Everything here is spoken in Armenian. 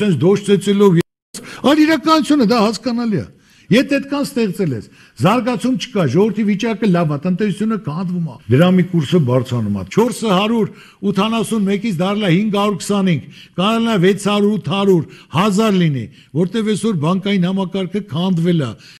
սենց դոշտեցելով Ան իրականությունը դա հասկանալի է։ Եթե այդքան ստեղծել ես, զարգացում չկա, ժողովրդի վիճակը լավ է, տնտեսությունը կանդվում է։ Դրամի կուրսը բարձանում է 481-ից դառնա 525, կարանա 600, 800, 1000 լինի, որտեվ այսօր բանկային համակարգը կանդվել է։